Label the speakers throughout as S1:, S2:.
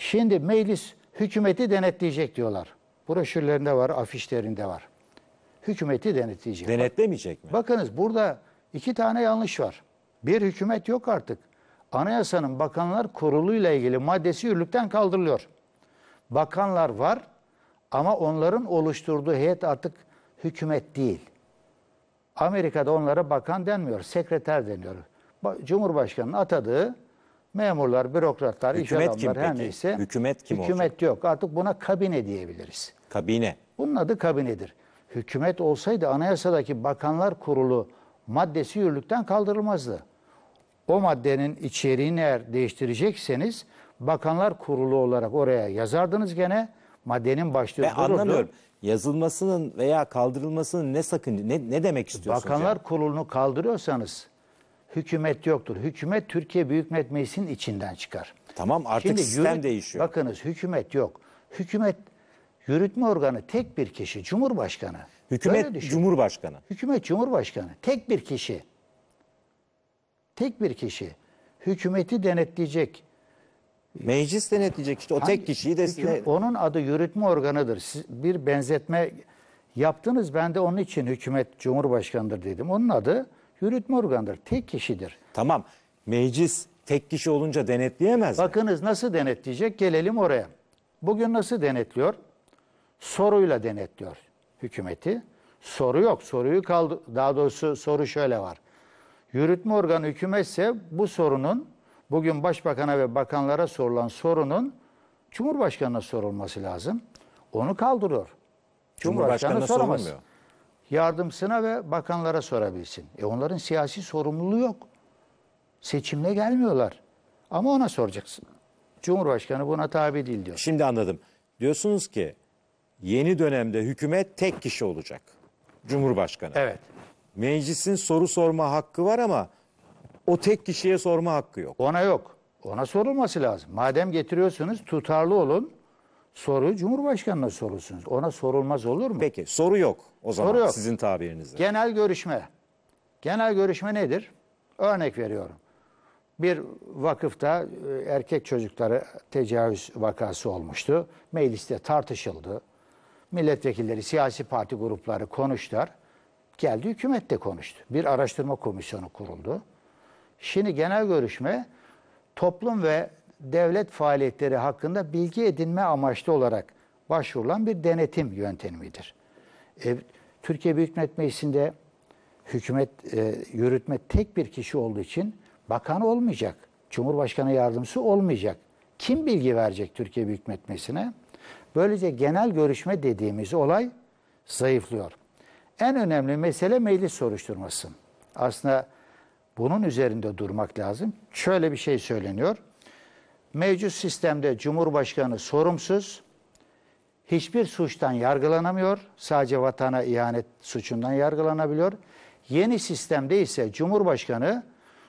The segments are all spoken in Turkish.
S1: Şimdi meclis hükümeti denetleyecek diyorlar. Broşürlerinde var, afişlerinde var. Hükümeti denetleyecek. Denetlemeyecek mi? Bakınız burada iki tane yanlış var. Bir hükümet yok artık. Anayasanın Bakanlar kuruluyla ilgili maddesi yürürlükten kaldırılıyor. Bakanlar var ama onların oluşturduğu heyet artık hükümet değil. Amerika'da onlara bakan denmiyor, sekreter deniyor. Cumhurbaşkanının atadığı Memurlar, bürokratlar, hükümet iş adamları her neyse. Hükümet kim Hükümet olacak? yok. Artık buna kabine diyebiliriz. Kabine. Bunun adı kabinedir. Hükümet olsaydı anayasadaki bakanlar kurulu maddesi yürürlükten kaldırılmazdı. O maddenin içeriğini eğer değiştirecekseniz bakanlar kurulu olarak oraya yazardınız gene maddenin başlığı. Ben dururdu. anlamıyorum. Yazılmasının veya kaldırılmasının ne sakın ne, ne demek istiyorsunuz? Bakanlar yani? kurulunu kaldırıyorsanız hükümet yoktur. Hükümet Türkiye Büyük Millet Meclisi'nin içinden çıkar. Tamam artık Şimdi sistem yürüt, değişiyor. Bakınız hükümet yok. Hükümet yürütme organı tek bir kişi Cumhurbaşkanı. Hükümet Cumhurbaşkanı. Hükümet Cumhurbaşkanı tek bir kişi. Tek bir kişi hükümeti denetleyecek. Meclis denetleyecek işte o Hangi, tek kişiyi de hükümet, onun adı yürütme organıdır. Siz bir benzetme yaptınız ben de onun için hükümet Cumhurbaşkanıdır dedim. Onun adı yürütme organıdır. Tek kişidir. Tamam. Meclis tek kişi olunca denetleyemez mi? Bakınız nasıl denetleyecek? Gelelim oraya. Bugün nasıl denetliyor? Soruyla denetliyor hükümeti. Soru yok. Soruyu kaldı. Daha doğrusu soru şöyle var. Yürütme organı hükümetse bu sorunun bugün başbakana ve bakanlara sorulan sorunun Cumhurbaşkanına sorulması lazım. Onu kaldırıyor. Cumhurbaşkanı, Cumhurbaşkanı Sorulmuyor yardımcısına ve bakanlara sorabilsin. E onların siyasi sorumluluğu yok. Seçimle gelmiyorlar. Ama ona soracaksın. Cumhurbaşkanı buna tabi değil diyor. Şimdi anladım. Diyorsunuz ki yeni dönemde hükümet tek kişi olacak. Cumhurbaşkanı. Evet. Meclisin soru sorma hakkı var ama o tek kişiye sorma hakkı yok. Ona yok. Ona sorulması lazım. Madem getiriyorsunuz tutarlı olun. Soruyu Cumhurbaşkanı'na sorulsunuz. Ona sorulmaz olur mu? Peki soru yok o zaman soru yok. sizin tabirinizde. Genel görüşme. Genel görüşme nedir? Örnek veriyorum. Bir vakıfta e, erkek çocukları tecavüz vakası olmuştu. Mecliste tartışıldı. Milletvekilleri, siyasi parti grupları konuştular. Geldi hükümet de konuştu. Bir araştırma komisyonu kuruldu. Şimdi genel görüşme toplum ve devlet faaliyetleri hakkında bilgi edinme amaçlı olarak başvurulan bir denetim yöntemidir. E, Türkiye Büyük Millet Meclisi'nde hükümet e, yürütme tek bir kişi olduğu için bakan olmayacak, Cumhurbaşkanı yardımcısı olmayacak. Kim bilgi verecek Türkiye Büyük Millet Meclisi'ne? Böylece genel görüşme dediğimiz olay zayıflıyor. En önemli mesele meclis soruşturması. Aslında bunun üzerinde durmak lazım. Şöyle bir şey söyleniyor. Mevcut sistemde Cumhurbaşkanı sorumsuz, hiçbir suçtan yargılanamıyor. Sadece vatana ihanet suçundan yargılanabiliyor. Yeni sistemde ise Cumhurbaşkanı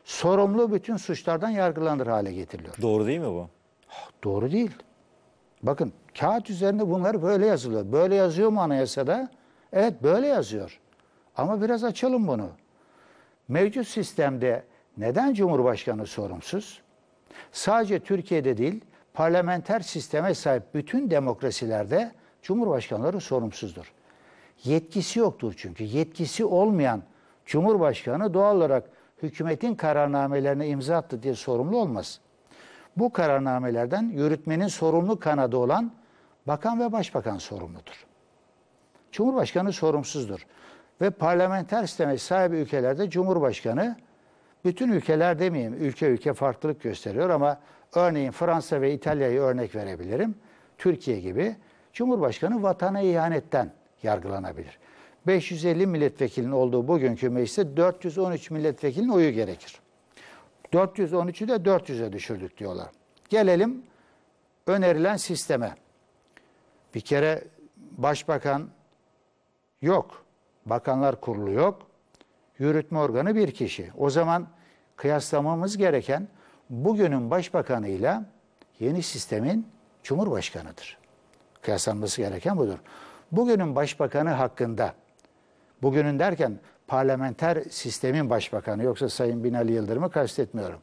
S1: sorumlu bütün suçlardan yargılanır hale getiriliyor. Doğru değil mi bu? Doğru değil. Bakın kağıt üzerinde bunlar böyle yazılıyor. Böyle yazıyor mu anayasada? Evet böyle yazıyor. Ama biraz açalım bunu. Mevcut sistemde neden Cumhurbaşkanı sorumsuz? Sadece Türkiye'de değil, parlamenter sisteme sahip bütün demokrasilerde Cumhurbaşkanları sorumsuzdur. Yetkisi yoktur çünkü. Yetkisi olmayan Cumhurbaşkanı doğal olarak hükümetin kararnamelerine imza attı diye sorumlu olmaz. Bu kararnamelerden yürütmenin sorumlu kanadı olan bakan ve başbakan sorumludur. Cumhurbaşkanı sorumsuzdur ve parlamenter sisteme sahibi ülkelerde Cumhurbaşkanı bütün ülkeler demeyeyim, ülke ülke farklılık gösteriyor ama örneğin Fransa ve İtalya'yı örnek verebilirim. Türkiye gibi Cumhurbaşkanı vatana ihanetten yargılanabilir. 550 milletvekilinin olduğu bugünkü mecliste 413 milletvekilinin oyu gerekir. 413'ü de 400'e düşürdük diyorlar. Gelelim önerilen sisteme. Bir kere başbakan yok. Bakanlar kurulu yok. Yürütme organı bir kişi. O zaman kıyaslamamız gereken bugünün başbakanıyla yeni sistemin cumhurbaşkanıdır. Kıyaslanması gereken budur. Bugünün başbakanı hakkında, bugünün derken parlamenter sistemin başbakanı yoksa Sayın Binali Yıldırım'ı kastetmiyorum.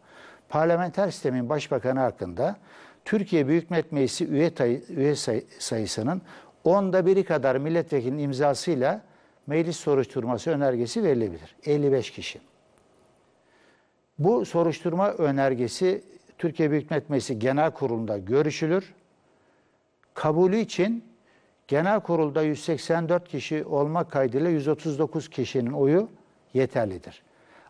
S1: Parlamenter sistemin başbakanı hakkında Türkiye Büyük Millet Meclisi üye, üye say- sayısının onda biri kadar milletvekilinin imzasıyla meclis soruşturması önergesi verilebilir. 55 kişi. Bu soruşturma önergesi Türkiye Büyük Millet Meclisi Genel Kurulu'nda görüşülür. Kabulü için Genel Kurul'da 184 kişi olma kaydıyla 139 kişinin oyu yeterlidir.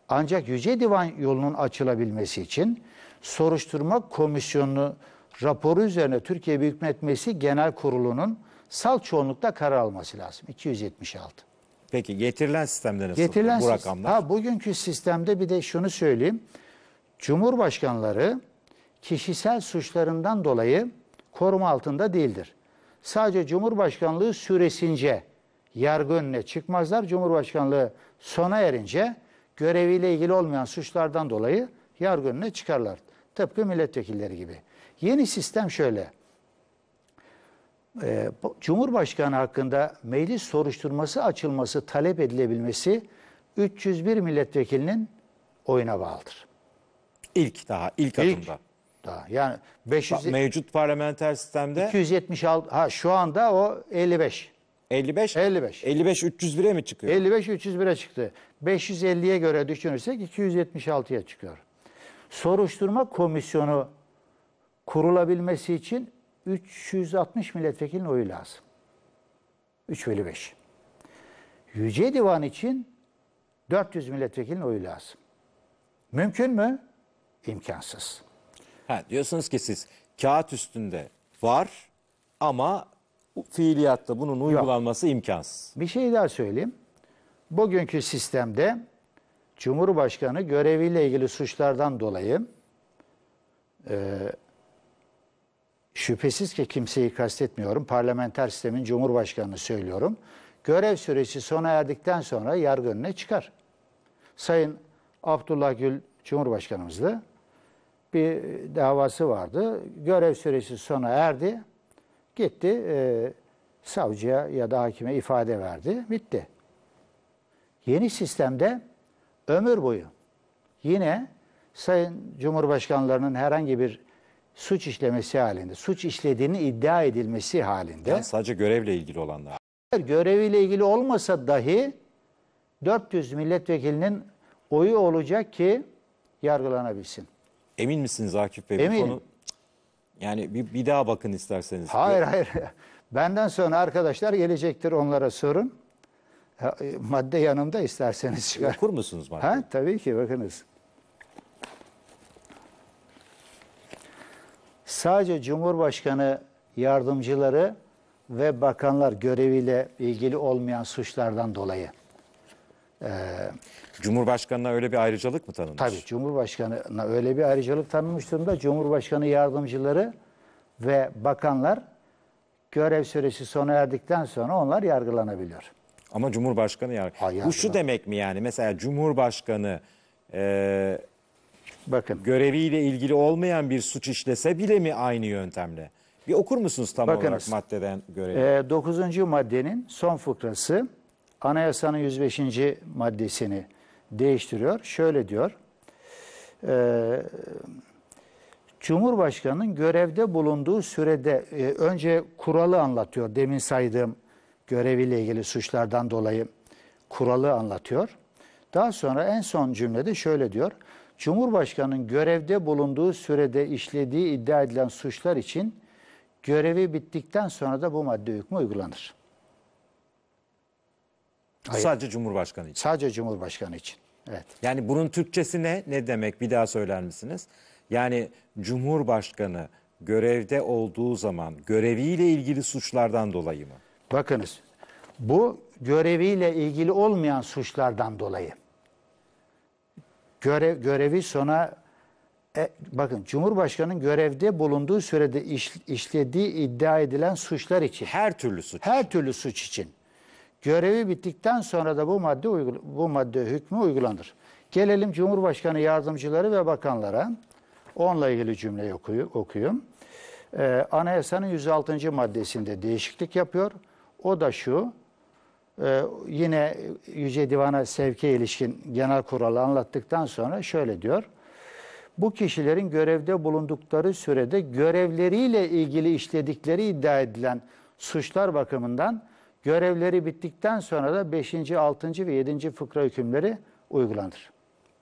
S1: Ancak Yüce Divan yolunun açılabilmesi için soruşturma komisyonu raporu üzerine Türkiye Büyük Millet Meclisi Genel Kurulu'nun sal çoğunlukta karar alması lazım. 276. Peki getirilen sistemde nasıl getirilen bu rakamlar? Ha, bugünkü sistemde bir de şunu söyleyeyim. Cumhurbaşkanları kişisel suçlarından dolayı koruma altında değildir. Sadece Cumhurbaşkanlığı süresince yargı önüne çıkmazlar. Cumhurbaşkanlığı sona erince göreviyle ilgili olmayan suçlardan dolayı yargı önüne çıkarlar. Tıpkı milletvekilleri gibi. Yeni sistem şöyle. Ee, Cumhurbaşkanı hakkında meclis soruşturması açılması talep edilebilmesi 301 milletvekilinin oyuna bağlıdır. İlk daha, ilk, ilk adımda. Daha. Yani 500 mevcut parlamenter sistemde 276 ha şu anda o 55. 55 55 55 301'e mi çıkıyor? 55 301'e çıktı. 550'ye göre düşünürsek 276'ya çıkıyor. Soruşturma komisyonu kurulabilmesi için 360 milletvekilinin oyu lazım. 3 bölü 5. Yüce Divan için 400 milletvekilinin oyu lazım. Mümkün mü? İmkansız. Ha, diyorsunuz ki siz kağıt üstünde var ama fiiliyatta bunun uygulanması Yok. imkansız. Bir şey daha söyleyeyim. Bugünkü sistemde Cumhurbaşkanı göreviyle ilgili suçlardan dolayı e, şüphesiz ki kimseyi kastetmiyorum, parlamenter sistemin cumhurbaşkanını söylüyorum. Görev süresi sona erdikten sonra yargı önüne çıkar. Sayın Abdullah Gül Cumhurbaşkanımızla bir davası vardı. Görev süresi sona erdi. Gitti e, savcıya ya da hakime ifade verdi. Bitti. Yeni sistemde ömür boyu yine Sayın Cumhurbaşkanlarının herhangi bir suç işlemesi halinde, suç işlediğini iddia edilmesi halinde. Yani sadece görevle ilgili olanlar. Eğer Göreviyle ilgili olmasa dahi 400 milletvekilinin oyu olacak ki yargılanabilsin. Emin misiniz Akif Bey? Eminim. yani bir, bir daha bakın isterseniz. Hayır hayır. Benden sonra arkadaşlar gelecektir onlara sorun. E, madde yanımda isterseniz çıkar. Okur musunuz madde? Ha, tabii ki bakınız. sadece Cumhurbaşkanı yardımcıları ve bakanlar göreviyle ilgili olmayan suçlardan dolayı. Ee, Cumhurbaşkanına öyle bir ayrıcalık mı tanınmış? Tabii Cumhurbaşkanına öyle bir ayrıcalık tanınmış durumda. Cumhurbaşkanı yardımcıları ve bakanlar görev süresi sona erdikten sonra onlar yargılanabiliyor. Ama Cumhurbaşkanı yar... Ay, yargılan. Bu şu demek mi yani? Mesela Cumhurbaşkanı... E Bakın. Göreviyle ilgili olmayan bir suç işlese bile mi aynı yöntemle? Bir okur musunuz tam Bakınız, olarak maddeden görevi? E, ee, 9. maddenin son fıkrası anayasanın 105. maddesini değiştiriyor. Şöyle diyor. E, Cumhurbaşkanı'nın görevde bulunduğu sürede e, önce kuralı anlatıyor. Demin saydığım göreviyle ilgili suçlardan dolayı kuralı anlatıyor. Daha sonra en son cümlede şöyle diyor. Cumhurbaşkanının görevde bulunduğu sürede işlediği iddia edilen suçlar için görevi bittikten sonra da bu madde hükmü uygulanır. Hayır. Sadece Cumhurbaşkanı için. Sadece Cumhurbaşkanı için. Evet. Yani bunun Türkçesi ne? Ne demek? Bir daha söyler misiniz? Yani Cumhurbaşkanı görevde olduğu zaman göreviyle ilgili suçlardan dolayı mı? Bakınız. Bu göreviyle ilgili olmayan suçlardan dolayı görev, görevi sona e, bakın Cumhurbaşkanı'nın görevde bulunduğu sürede iş, işlediği iddia edilen suçlar için. Her türlü suç. Her türlü suç için. Görevi bittikten sonra da bu madde bu madde hükmü uygulanır. Gelelim Cumhurbaşkanı yardımcıları ve bakanlara. Onunla ilgili cümleyi okuyu, okuyum. Ee, Anayasanın 106. maddesinde değişiklik yapıyor. O da şu, ee, yine Yüce Divan'a sevke ilişkin genel kuralı anlattıktan sonra şöyle diyor. Bu kişilerin görevde bulundukları sürede görevleriyle ilgili işledikleri iddia edilen suçlar bakımından görevleri bittikten sonra da 5. 6. ve 7. fıkra hükümleri uygulanır.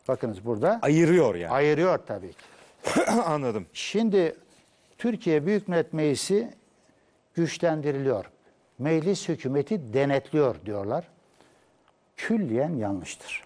S1: Bakınız burada. Ayırıyor yani. Ayırıyor tabii ki. Anladım. Şimdi Türkiye Büyük Millet Meclisi güçlendiriliyor meclis hükümeti denetliyor diyorlar. Külliyen yanlıştır.